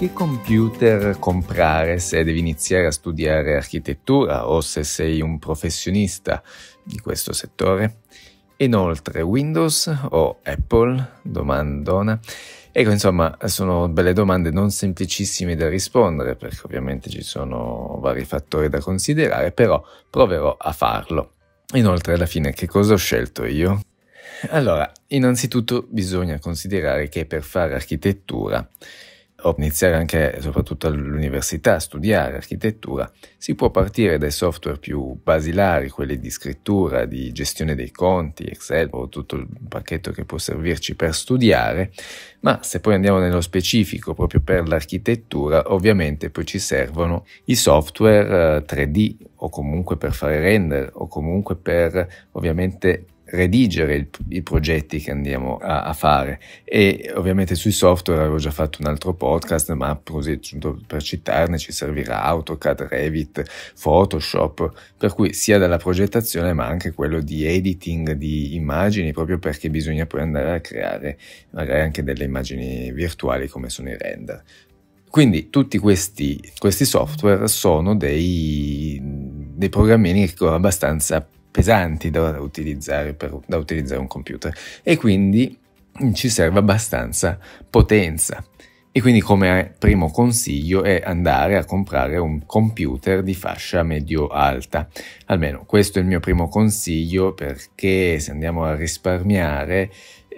che computer comprare se devi iniziare a studiare architettura o se sei un professionista di questo settore. Inoltre Windows o Apple? Domandona. Ecco, insomma, sono belle domande non semplicissime da rispondere perché ovviamente ci sono vari fattori da considerare, però proverò a farlo. Inoltre, alla fine, che cosa ho scelto io? Allora, innanzitutto bisogna considerare che per fare architettura iniziare anche soprattutto all'università a studiare architettura, si può partire dai software più basilari, quelli di scrittura, di gestione dei conti, Excel o tutto il pacchetto che può servirci per studiare, ma se poi andiamo nello specifico proprio per l'architettura, ovviamente poi ci servono i software 3D eh, o comunque per fare render o comunque per ovviamente redigere il, i progetti che andiamo a, a, fare e ovviamente sui software avevo già fatto un altro podcast ma così per citarne ci servirà AutoCAD, Revit, Photoshop per cui sia dalla progettazione ma anche quello di editing di immagini proprio perché bisogna poi andare a creare magari anche delle immagini virtuali come sono i render quindi tutti questi, questi software sono dei, dei programmini che abbastanza pesanti da utilizzare, per, da utilizzare un computer e quindi ci serve abbastanza potenza. E quindi come primo consiglio è andare a comprare un computer di fascia medio-alta. Almeno questo è il mio primo consiglio perché se andiamo a risparmiare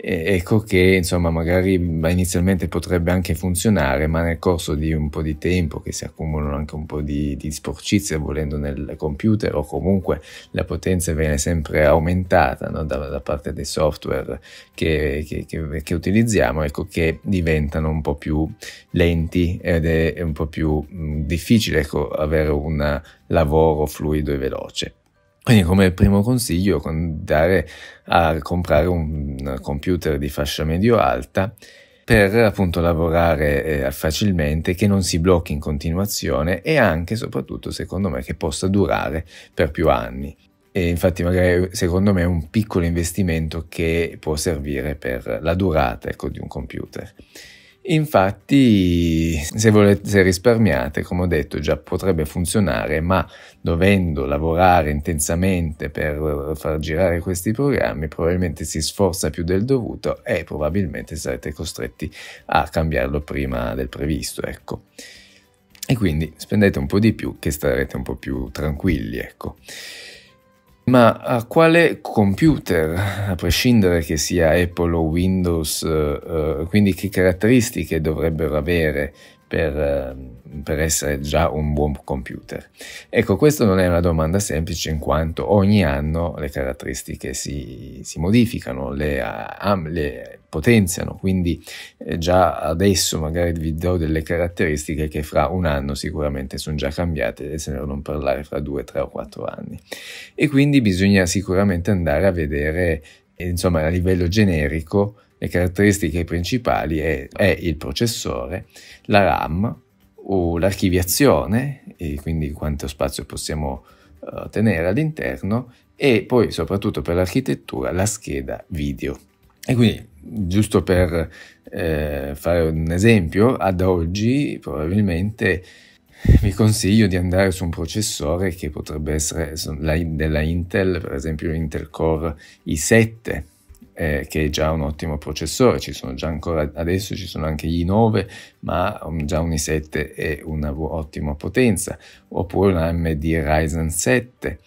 ecco che insomma magari inizialmente potrebbe anche funzionare ma nel corso di un po' di tempo che si accumulano anche un po' di, di sporcizie volendo nel computer o comunque la potenza viene sempre aumentata no? da, da, parte dei software che, che, che, che, utilizziamo ecco che diventano un po' più lenti ed è un po' più mh, difficile ecco, avere un lavoro fluido e veloce quindi come primo consiglio andare a comprare un computer di fascia medio-alta per appunto lavorare eh, facilmente, che non si blocchi in continuazione e anche soprattutto secondo me che possa durare per più anni. E infatti magari secondo me è un piccolo investimento che può servire per la durata ecco, di un computer. Infatti, se, volete, risparmiate, come ho detto, già potrebbe funzionare, ma dovendo lavorare intensamente per far girare questi programmi, probabilmente si sforza più del dovuto e probabilmente sarete costretti a cambiarlo prima del previsto, ecco. E quindi spendete un po' di più che starete un po' più tranquilli, ecco. Ma a eh, quale computer, a prescindere che sia Apple o Windows, eh, eh, quindi che caratteristiche dovrebbero avere per, eh, per, essere già un buon computer? Ecco, questa non è una domanda semplice in quanto ogni anno le caratteristiche si, si modificano, le, eh, le potenziano, quindi eh, già adesso magari vi do delle caratteristiche che fra un anno sicuramente sono già cambiate, se non parlare fra due, tre o quattro anni. E quindi bisogna sicuramente andare a vedere, eh, insomma, a livello generico, le caratteristiche principali è, è il processore, la RAM o l'archiviazione, e quindi quanto spazio possiamo uh, tenere all'interno, e poi soprattutto per l'architettura la scheda video. E quindi, giusto per eh, fare un esempio, ad oggi probabilmente vi consiglio di andare su un processore che potrebbe essere della Intel, per esempio l'Intel Core i7, eh, che è già un ottimo processore, ci sono già ancora adesso, ci sono anche gli i9, ma già un i7 è un'ottima potenza, oppure un AMD Ryzen 7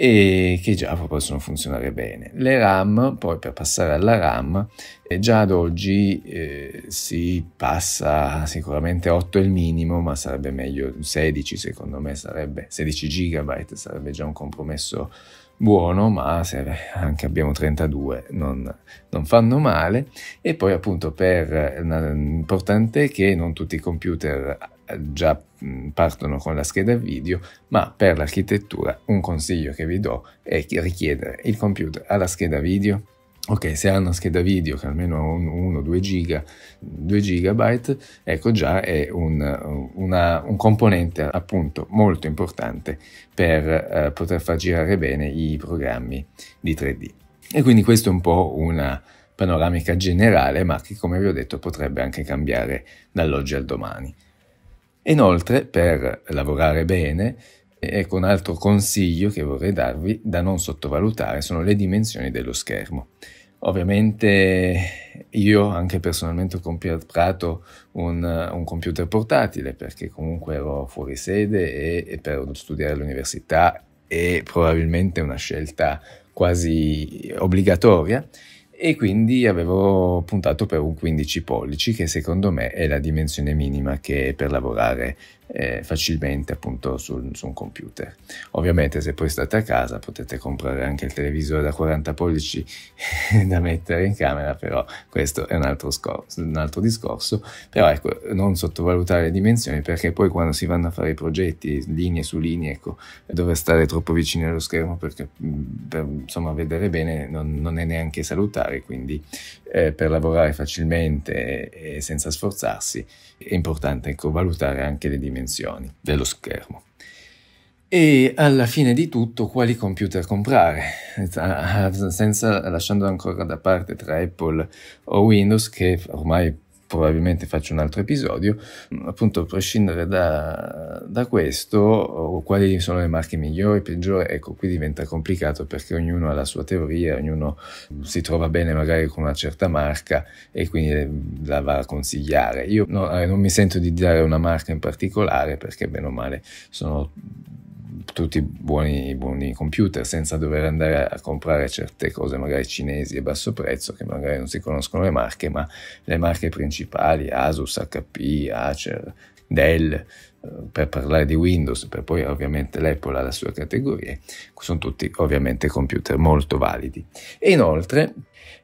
e che già possono funzionare bene. Le RAM, poi per passare alla RAM, eh, già ad oggi eh, si passa sicuramente 8 è il minimo, ma sarebbe meglio 16 secondo me, sarebbe 16 GB, sarebbe già un compromesso buono, ma se anche abbiamo 32 non, non fanno male. E poi appunto per eh, è che non tutti i computer già mm, partono con la scheda video, ma per l'architettura un consiglio che vi do è richiedere il computer alla scheda video. Ok, se ha una scheda video che almeno 1-2 giga, 2 gigabyte, ecco già è un, uh, una, un componente appunto molto importante per eh, poter far girare bene i programmi di 3D. E quindi questo è un po' una panoramica generale, ma che come vi ho detto potrebbe anche cambiare dall'oggi al domani. Inoltre, per lavorare bene, ecco un altro consiglio che vorrei darvi da non sottovalutare sono le dimensioni dello schermo. Ovviamente io anche personalmente ho comprato un, un, computer portatile perché comunque ero fuori sede e, e per studiare all'università è probabilmente una scelta quasi obbligatoria e quindi avevo puntato per un 15 pollici che secondo me è la dimensione minima che per lavorare eh, facilmente appunto sul, su un computer. Ovviamente se poi state a casa potete comprare anche il televisore da 40 pollici da mettere in camera, però questo è un altro, scorso, un altro discorso, però ecco, non sottovalutare le dimensioni perché poi quando si vanno a fare i progetti linee su linee, ecco, dover stare troppo vicino allo schermo perché mm, per, insomma vedere bene non, non è neanche salutare, quindi eh, per lavorare facilmente e senza sforzarsi, è importante ecco, valutare anche le dimensioni dello schermo. E alla fine di tutto quali computer comprare, senza lasciando ancora da parte tra Apple o Windows che ormai probabilmente faccio un altro episodio, mm, appunto a prescindere da, da questo, oh, quali sono le marche migliori, peggiori, ecco qui diventa complicato perché ognuno ha la sua teoria, ognuno si trova bene magari con una certa marca e quindi eh, la va a consigliare. Io no, eh, non mi sento di dare una marca in particolare perché bene o male sono tutti buoni, buoni computer senza dover andare a comprare certe cose magari cinesi a basso prezzo che magari non si conoscono le marche ma le marche principali Asus, HP, Acer, Dell eh, per parlare di Windows, per poi ovviamente l'Apple ha la sua categoria, sono tutti ovviamente computer molto validi. E inoltre,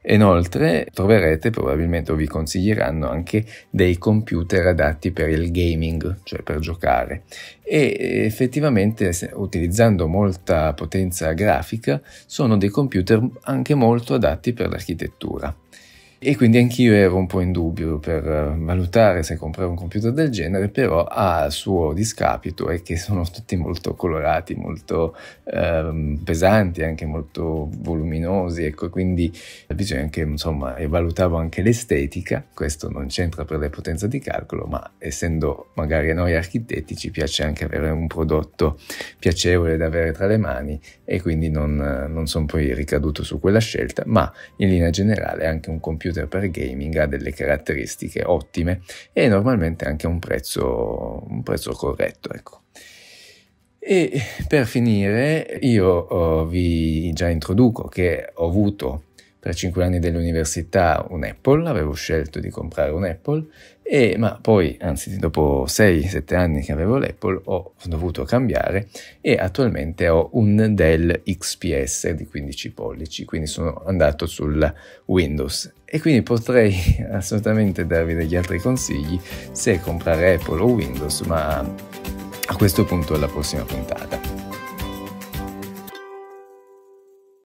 inoltre troverete, probabilmente o vi consiglieranno anche dei computer adatti per il gaming, cioè per giocare. E effettivamente utilizzando molta potenza grafica sono dei computer anche molto adatti per l'architettura. E quindi anch'io ero un po' in dubbio per eh, valutare se comprare un computer del genere, però a suo discapito è che sono tutti molto colorati, molto ehm, pesanti, anche molto voluminosi, ecco, quindi bisogna anche, insomma, e valutavo anche l'estetica, questo non c'entra per le potenze di calcolo, ma essendo magari a noi architetti ci piace anche avere un prodotto piacevole da avere tra le mani e quindi non, non sono poi ricaduto su quella scelta, ma in linea generale anche un computer computer per gaming ha delle caratteristiche ottime e normalmente anche un prezzo, un prezzo corretto. Ecco. E per finire io oh, vi già introduco che ho avuto per 5 anni dell'università un Apple, avevo scelto di comprare un Apple, e, ma poi, anzi dopo 6-7 anni che avevo l'Apple, ho dovuto cambiare e attualmente ho un Dell XPS di 15 pollici, quindi sono andato sul Windows. E quindi potrei assolutamente darvi degli altri consigli se comprare Apple o Windows, ma a questo punto alla prossima puntata.